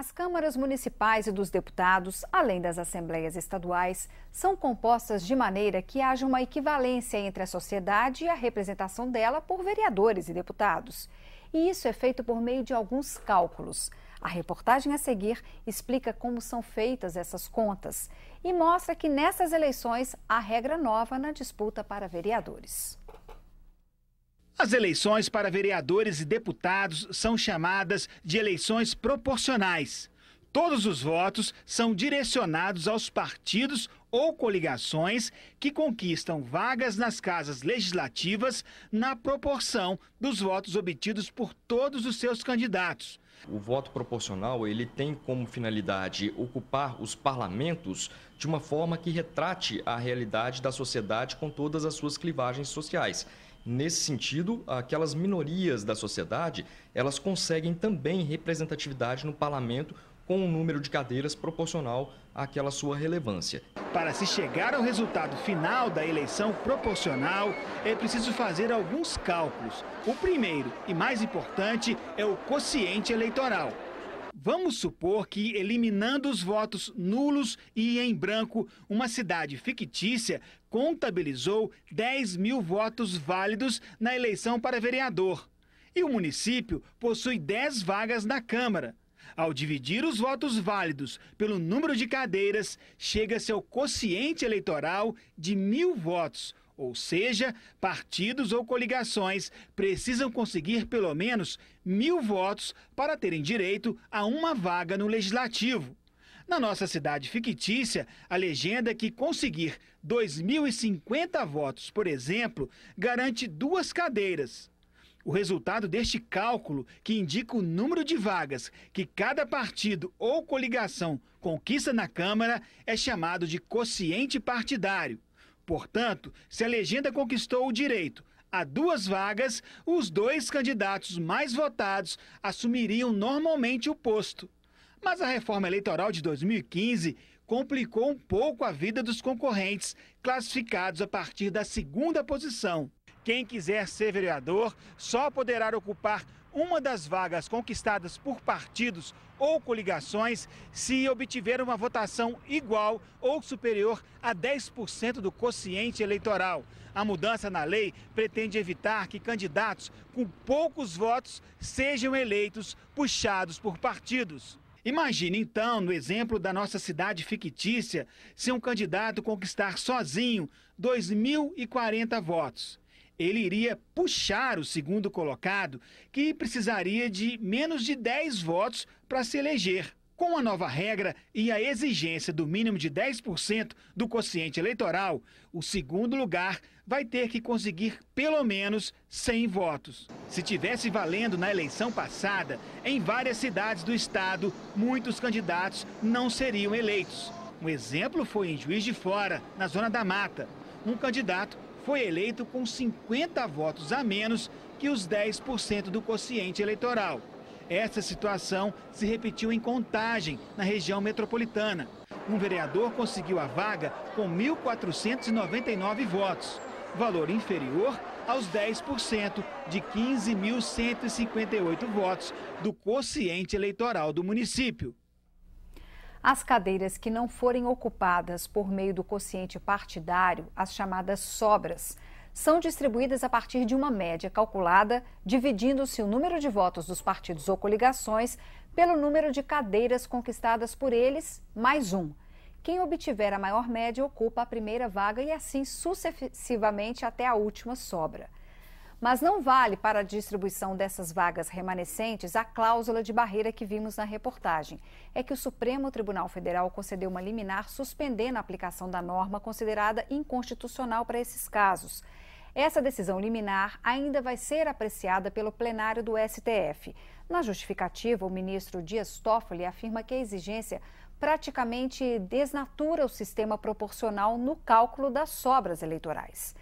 As câmaras municipais e dos deputados, além das assembleias estaduais, são compostas de maneira que haja uma equivalência entre a sociedade e a representação dela por vereadores e deputados. E isso é feito por meio de alguns cálculos. A reportagem a seguir explica como são feitas essas contas e mostra que nessas eleições há regra nova na disputa para vereadores. As eleições para vereadores e deputados são chamadas de eleições proporcionais. Todos os votos são direcionados aos partidos ou coligações que conquistam vagas nas casas legislativas na proporção dos votos obtidos por todos os seus candidatos. O voto proporcional ele tem como finalidade ocupar os parlamentos de uma forma que retrate a realidade da sociedade com todas as suas clivagens sociais. Nesse sentido, aquelas minorias da sociedade, elas conseguem também representatividade no parlamento com um número de cadeiras proporcional àquela sua relevância. Para se chegar ao resultado final da eleição proporcional, é preciso fazer alguns cálculos. O primeiro e mais importante é o quociente eleitoral. Vamos supor que, eliminando os votos nulos e em branco, uma cidade fictícia contabilizou 10 mil votos válidos na eleição para vereador. E o município possui 10 vagas na Câmara. Ao dividir os votos válidos pelo número de cadeiras, chega-se ao quociente eleitoral de mil votos, ou seja, partidos ou coligações precisam conseguir pelo menos mil votos para terem direito a uma vaga no legislativo. Na nossa cidade fictícia, a legenda é que conseguir 2.050 votos, por exemplo, garante duas cadeiras. O resultado deste cálculo, que indica o número de vagas que cada partido ou coligação conquista na Câmara, é chamado de quociente partidário. Portanto, se a legenda conquistou o direito a duas vagas, os dois candidatos mais votados assumiriam normalmente o posto. Mas a reforma eleitoral de 2015 complicou um pouco a vida dos concorrentes classificados a partir da segunda posição. Quem quiser ser vereador só poderá ocupar uma das vagas conquistadas por partidos ou coligações se obtiver uma votação igual ou superior a 10% do quociente eleitoral. A mudança na lei pretende evitar que candidatos com poucos votos sejam eleitos puxados por partidos. Imagine então, no exemplo da nossa cidade fictícia, se um candidato conquistar sozinho 2.040 votos ele iria puxar o segundo colocado, que precisaria de menos de 10 votos para se eleger. Com a nova regra e a exigência do mínimo de 10% do quociente eleitoral, o segundo lugar vai ter que conseguir pelo menos 100 votos. Se tivesse valendo na eleição passada, em várias cidades do estado, muitos candidatos não seriam eleitos. Um exemplo foi em Juiz de Fora, na Zona da Mata. Um candidato foi eleito com 50 votos a menos que os 10% do quociente eleitoral. Essa situação se repetiu em contagem na região metropolitana. Um vereador conseguiu a vaga com 1.499 votos, valor inferior aos 10% de 15.158 votos do quociente eleitoral do município. As cadeiras que não forem ocupadas por meio do quociente partidário, as chamadas sobras, são distribuídas a partir de uma média calculada, dividindo-se o número de votos dos partidos ou coligações pelo número de cadeiras conquistadas por eles, mais um. Quem obtiver a maior média ocupa a primeira vaga e assim sucessivamente até a última sobra mas não vale para a distribuição dessas vagas remanescentes a cláusula de barreira que vimos na reportagem. É que o Supremo Tribunal Federal concedeu uma liminar suspendendo a aplicação da norma considerada inconstitucional para esses casos. Essa decisão liminar ainda vai ser apreciada pelo plenário do STF. Na justificativa, o ministro Dias Toffoli afirma que a exigência praticamente desnatura o sistema proporcional no cálculo das sobras eleitorais.